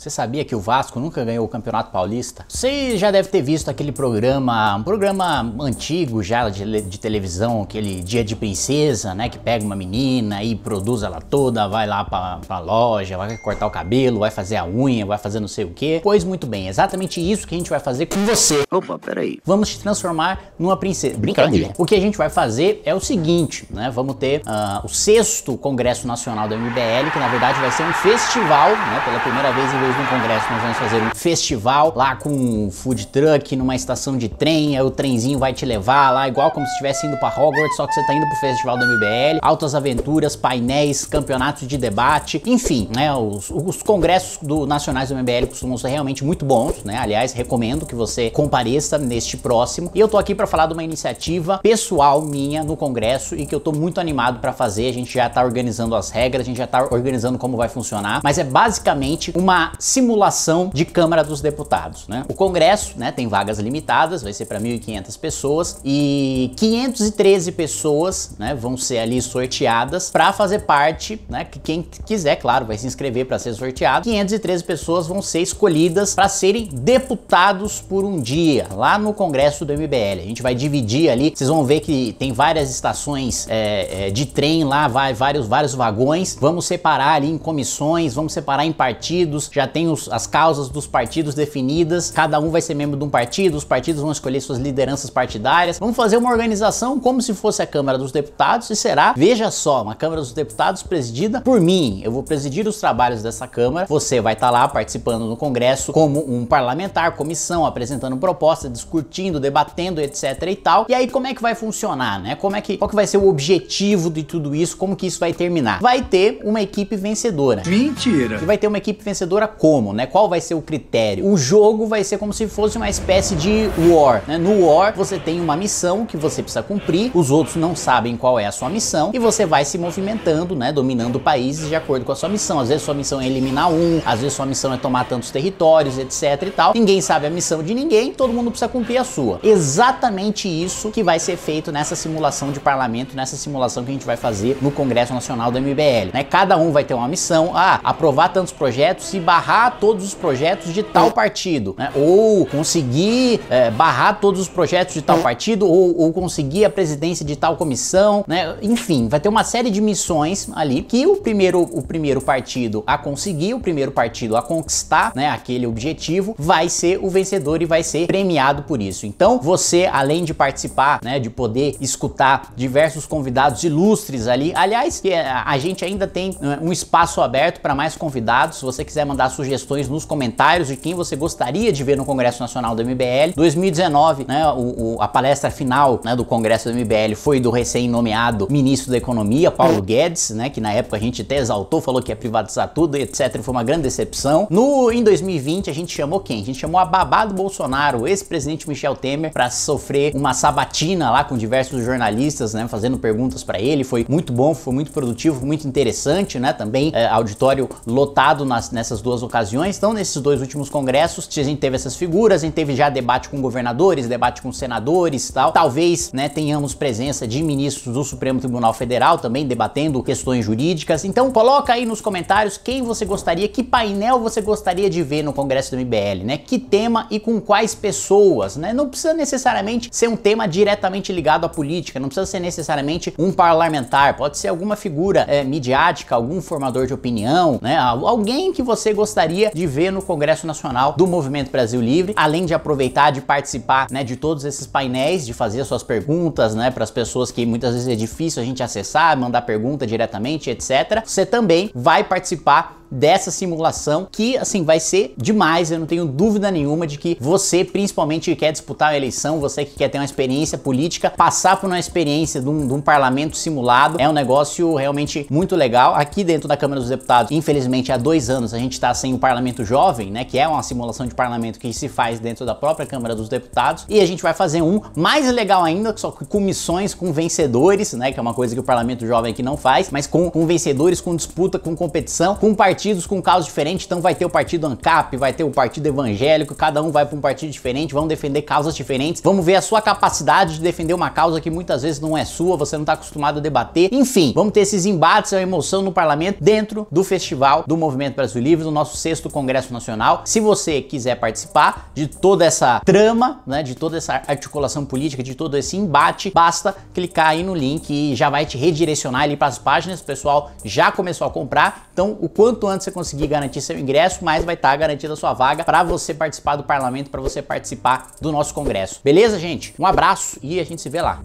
Você sabia que o Vasco nunca ganhou o Campeonato Paulista? Você já deve ter visto aquele programa, um programa antigo já de, de, televisão, aquele Dia de Princesa, né? Que pega uma menina e produz ela toda, vai lá pra, pra loja, vai cortar o cabelo, vai fazer a unha, vai fazer não sei o quê. Pois muito bem, exatamente isso que a gente vai fazer com você. Opa, peraí. Vamos te transformar numa princesa. Brincadeira. O que a gente vai fazer é o seguinte, né? Vamos ter uh, o sexto Congresso Nacional da MBL, que na verdade vai ser um festival, né? Pela primeira vez em pessoas no congresso. Nós vamos fazer um festival lá com um food truck, numa estação de trem, aí o trenzinho vai te levar lá, igual como se estivesse indo para Hogwarts, só que você tá indo pro festival da MBL, altas aventuras, painéis, campeonatos de debate, enfim, né, os, os congressos do, nacionais do MBL costumam ser realmente muito bons, né, aliás, recomendo que você compareça neste próximo. E eu tô aqui para falar de uma iniciativa pessoal minha no congresso e que eu tô muito animado para fazer, a gente já tá organizando as regras, a gente já tá organizando como vai funcionar, mas é basicamente uma simulação de Câmara dos Deputados. Né? O Congresso né, tem vagas limitadas, vai ser para 1.500 pessoas e 513 pessoas né, vão ser ali sorteadas para fazer parte, né, que quem quiser, claro, vai se inscrever para ser sorteado. 513 pessoas vão ser escolhidas para serem deputados por um dia lá no Congresso do MBL. A gente vai dividir ali, vocês vão ver que tem várias estações é, é, de trem lá, vai vários vários vagões. Vamos separar ali em comissões, vamos separar em partidos. Já já tem os, as causas dos partidos definidas, cada um vai ser membro de um partido, os partidos vão escolher suas lideranças partidárias. Vamos fazer uma organização como se fosse a Câmara dos Deputados e será, veja só, uma Câmara dos Deputados presidida por mim. Eu vou presidir os trabalhos dessa Câmara, você vai estar tá lá participando no Congresso como um parlamentar, comissão, apresentando propostas, discutindo, debatendo, etc e tal. E aí como é que vai funcionar, né? Como é que, qual que vai ser o objetivo de tudo isso? Como que isso vai terminar? Vai ter uma equipe vencedora. Mentira! E vai ter uma equipe vencedora como, né? Qual vai ser o critério? O jogo vai ser como se fosse uma espécie de War, né? No War você tem uma missão que você precisa cumprir, os outros não sabem qual é a sua missão e você vai se movimentando, né? Dominando países de acordo com a sua missão. Às vezes sua missão é eliminar um, às vezes sua missão é tomar tantos territórios, etc e tal. Ninguém sabe a missão de ninguém, todo mundo precisa cumprir a sua. Exatamente isso que vai ser feito nessa simulação de parlamento, nessa simulação que a gente vai fazer no Congresso Nacional do MBL, né? Cada um vai ter uma missão, ah, aprovar tantos projetos e barrar barrar todos os projetos de tal é. partido, né? ou conseguir é, barrar todos os projetos de tal é. partido, ou, ou, conseguir a presidência de tal comissão, né? enfim, vai ter uma série de missões ali que o primeiro, o primeiro partido a conseguir, o primeiro partido a conquistar né, aquele objetivo, vai ser o vencedor e vai ser premiado por isso. Então, você, além de participar, né, de poder escutar diversos convidados ilustres ali, aliás, é, a gente ainda tem né, um espaço aberto para mais convidados, se você quiser mandar sugestões nos comentários de quem você gostaria de ver no Congresso Nacional do MBL. 2019, né, o, o, a palestra final né, do Congresso do MBL foi do recém-nomeado ministro da Economia, Paulo é. Guedes, né, que na época a gente até exaltou, falou que ia privatizar tudo, etc. Foi uma grande decepção. No, em 2020, a gente chamou quem? A gente chamou a babá do Bolsonaro, o ex-presidente Michel Temer, para sofrer uma sabatina lá com diversos jornalistas, né, fazendo perguntas para ele. Foi muito bom, foi muito produtivo, muito interessante, né, também é, auditório lotado nas, nessas duas algumas ocasiões. Então, nesses dois últimos congressos, a gente teve essas figuras, a gente teve já debate com governadores, debate com senadores e tal. Talvez, né, tenhamos presença de ministros do Supremo Tribunal Federal também debatendo questões jurídicas. Então, coloca aí nos comentários quem você gostaria, que painel você gostaria de ver no congresso do MBL, né? Que tema e com quais pessoas, né? Não precisa necessariamente ser um tema diretamente ligado à política, não precisa ser necessariamente um parlamentar, pode ser alguma figura é, midiática, algum formador de opinião, né? Alguém que você gostaria gostaria de ver no Congresso Nacional do Movimento Brasil Livre, além de aproveitar de participar, né, de todos esses painéis, de fazer suas perguntas, né, para as pessoas que muitas vezes é difícil a gente acessar, mandar pergunta diretamente, etc. Você também vai participar dessa simulação que, assim, vai ser demais. Eu não tenho dúvida nenhuma de que você, principalmente, que quer disputar a eleição, você que quer ter uma experiência política, passar por uma experiência de um, de um parlamento simulado é um negócio realmente muito legal. Aqui dentro da Câmara dos Deputados, infelizmente, há dois anos a gente está sem o parlamento jovem, né, que é uma simulação de parlamento que se faz dentro da própria Câmara dos Deputados, e a gente vai fazer um mais legal ainda, só com comissões com vencedores, né, que é uma coisa que o parlamento jovem aqui não faz, mas com, com vencedores, com disputa, com competição, com partidos partidos com causa diferente, então vai ter o partido ANCAP, vai ter o partido evangélico, cada um vai para um partido diferente, vão defender causas diferentes, vamos ver a sua capacidade de defender uma causa que muitas vezes não é sua, você não está acostumado a debater. Enfim, vamos ter esses embates, a emoção no parlamento dentro do festival do Movimento Brasil Livre, do nosso sexto Congresso Nacional. Se você quiser participar de toda essa trama, né, de toda essa articulação política, de todo esse embate, basta clicar aí no link e já vai te redirecionar ali para as páginas. O pessoal já começou a comprar, então o quanto antes você conseguir garantir seu ingresso, mas vai estar tá garantida a sua vaga para você participar do parlamento, para você participar do nosso congresso. Beleza, gente? Um abraço e a gente se vê lá.